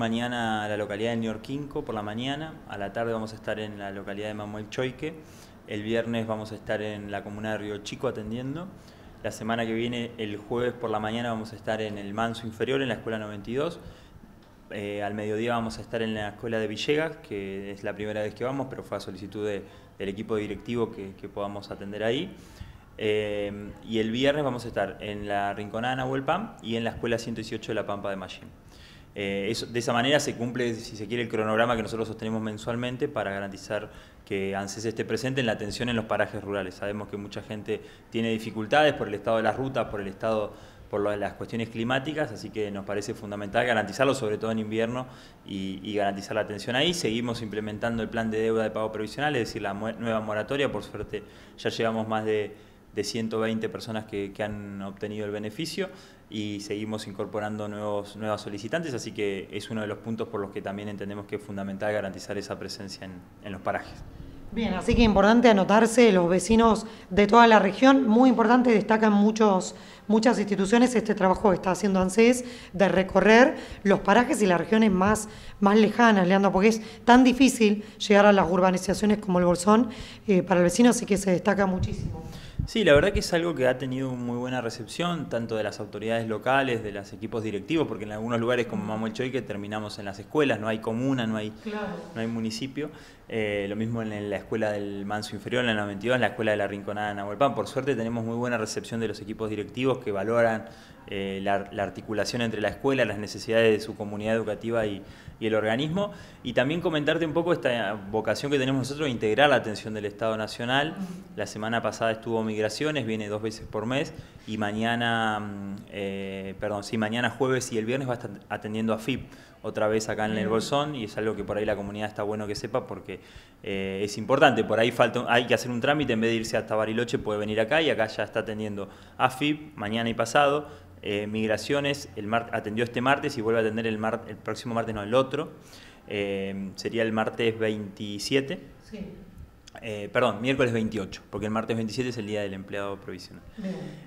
Mañana a la localidad de Inco, por la mañana, a la tarde vamos a estar en la localidad de Manuel Choique, el viernes vamos a estar en la comuna de Río Chico atendiendo, la semana que viene, el jueves por la mañana, vamos a estar en el Manso Inferior, en la Escuela 92, eh, al mediodía vamos a estar en la Escuela de Villegas, que es la primera vez que vamos, pero fue a solicitud del equipo directivo que, podamos atender ahí. Eh, y el viernes vamos a estar en la Rinconada Nahuel Pam y en la Escuela 118 de La Pampa de Machín. Eh, de esa manera se cumple, si se quiere, el cronograma que nosotros sostenemos mensualmente para garantizar que ANSES esté presente en la atención en los parajes rurales. Sabemos que mucha gente tiene dificultades por el estado de las rutas, por el estado por las cuestiones climáticas, así que nos parece fundamental garantizarlo, sobre todo en invierno, y, garantizar la atención ahí. Seguimos implementando el plan de deuda de pago provisional, es decir, la nueva moratoria, por suerte ya llevamos más de de 120 personas que, que, han obtenido el beneficio y seguimos incorporando nuevos, nuevas solicitantes, así que es uno de los puntos por los que también entendemos que es fundamental garantizar esa presencia en, los parajes. Bien, así que importante anotarse, los vecinos de toda la región, muy importante, destacan muchos, muchas instituciones este trabajo que está haciendo ANSES de recorrer los parajes y las regiones más, más lejanas, Leandro, porque es tan difícil llegar a las urbanizaciones como el Bolsón eh, para el vecino, así que se destaca muchísimo. Sí, la verdad que es algo que ha tenido muy buena recepción, tanto de las autoridades locales, de los equipos directivos, porque en algunos lugares como Mamuel que terminamos en las escuelas, no hay comuna, no hay, no hay municipio. Eh, lo mismo en la escuela del Manso Inferior, en la 92, en la escuela de la Rinconada de Nahuelpan. Por suerte tenemos muy buena recepción de los equipos directivos que valoran eh, la, articulación entre la escuela, las necesidades de su comunidad educativa y, el organismo. Y también comentarte un poco esta vocación que tenemos nosotros de integrar la atención del Estado Nacional. La semana pasada estuvo mi migraciones, viene dos veces por mes y mañana, mm, eh, perdón, sí, mañana jueves y el viernes va a estar atendiendo a FIP otra vez acá en el Bolsón y es algo que por ahí la comunidad está bueno que sepa porque eh, es importante, por ahí falta, hay que hacer un trámite, en vez de irse hasta Bariloche puede venir acá y acá ya está atendiendo a FIP mañana y pasado, eh, migraciones, el mar, atendió este martes y vuelve a atender el, el próximo martes, no el otro, sería el martes 27. Sí. Eh, perdón, miércoles 28, porque el martes 27 es el día del empleado provisional.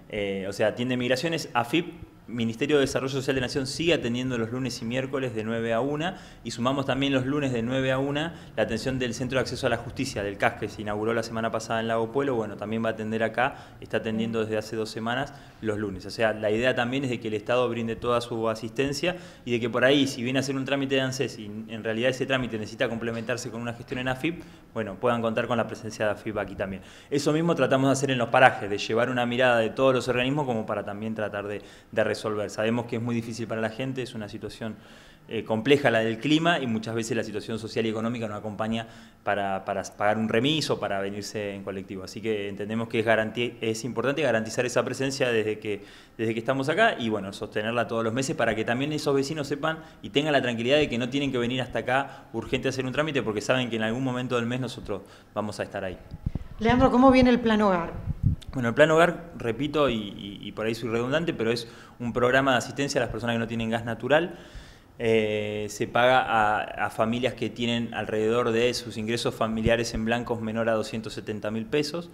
Eh, o sea, tiende migraciones, AFIP Ministerio de Desarrollo Social de Nación sigue atendiendo los lunes y miércoles de 9 a 1 y sumamos también los lunes de 9 a 1 la atención del Centro de Acceso a la Justicia, del CAS, que se inauguró la semana pasada en Lago Pueblo, bueno, también va a atender acá, está atendiendo desde hace dos semanas los lunes. O sea, la idea también es de que el Estado brinde toda su asistencia y de que por ahí, si viene a hacer un trámite de ANSES y en realidad ese trámite necesita complementarse con una gestión en AFIP, bueno, puedan contar con la presencia de AFIP aquí también. Eso mismo tratamos de hacer en los parajes, de llevar una mirada de todos los organismos como para también tratar de, de Sabemos que es muy difícil para la gente, es una situación eh, compleja la del clima y muchas veces la situación social y económica no acompaña para, pagar un remiso, para venirse en colectivo. Así que entendemos que es, es importante garantizar esa presencia desde que, desde que estamos acá y bueno, sostenerla todos los meses para que también esos vecinos sepan y tengan la tranquilidad de que no tienen que venir hasta acá urgente a hacer un trámite porque saben que en algún momento del mes nosotros vamos a estar ahí. Leandro, ¿cómo viene el plan hogar? Bueno, el Plan Hogar, repito, y, por ahí soy redundante, pero es un programa de asistencia a las personas que no tienen gas natural. Eh, se paga a, a, familias que tienen alrededor de sus ingresos familiares en blancos menor a 270 mil pesos.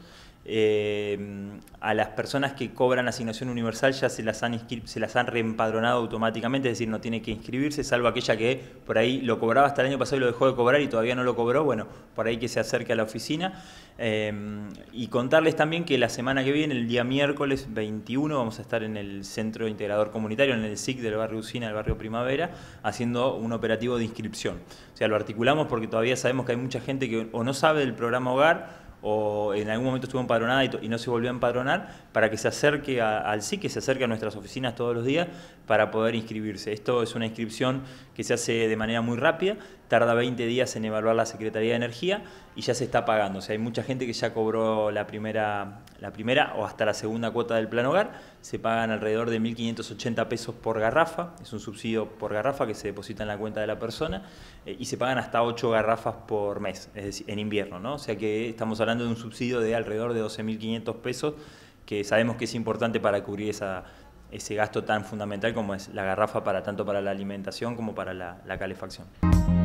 Em, a las personas que cobran asignación universal ya se las, han se las han reempadronado automáticamente, es decir, no tiene que inscribirse, salvo aquella que por ahí lo cobraba hasta el año pasado y lo dejó de cobrar y todavía no lo cobró, bueno, por ahí que se acerque a la oficina. Em, y contarles también que la semana que viene, el día miércoles 21, vamos a estar en el Centro Integrador Comunitario, en el SIC del barrio Usina, del barrio Primavera, haciendo un operativo de inscripción. O sea, lo articulamos porque todavía sabemos que hay mucha gente que o no sabe del programa Hogar, o en algún momento estuvo empadronada y, y no se volvió a empadronar, para que se acerque al SIC, que se acerque a nuestras oficinas todos los días para poder inscribirse. Esto es una inscripción que se hace de manera muy rápida tarda 20 días en evaluar la Secretaría de Energía y ya se está pagando. O sea, hay mucha gente que ya cobró la primera, la primera o hasta la segunda cuota del plan hogar. Se pagan alrededor de 1.580 pesos por garrafa, es un subsidio por garrafa que se deposita en la cuenta de la persona eh, y se pagan hasta 8 garrafas por mes, es decir, en invierno. O sea que estamos hablando de un subsidio de alrededor de 12.500 pesos que sabemos que es importante para cubrir ese gasto tan fundamental como es la garrafa para tanto para la alimentación como para la calefacción.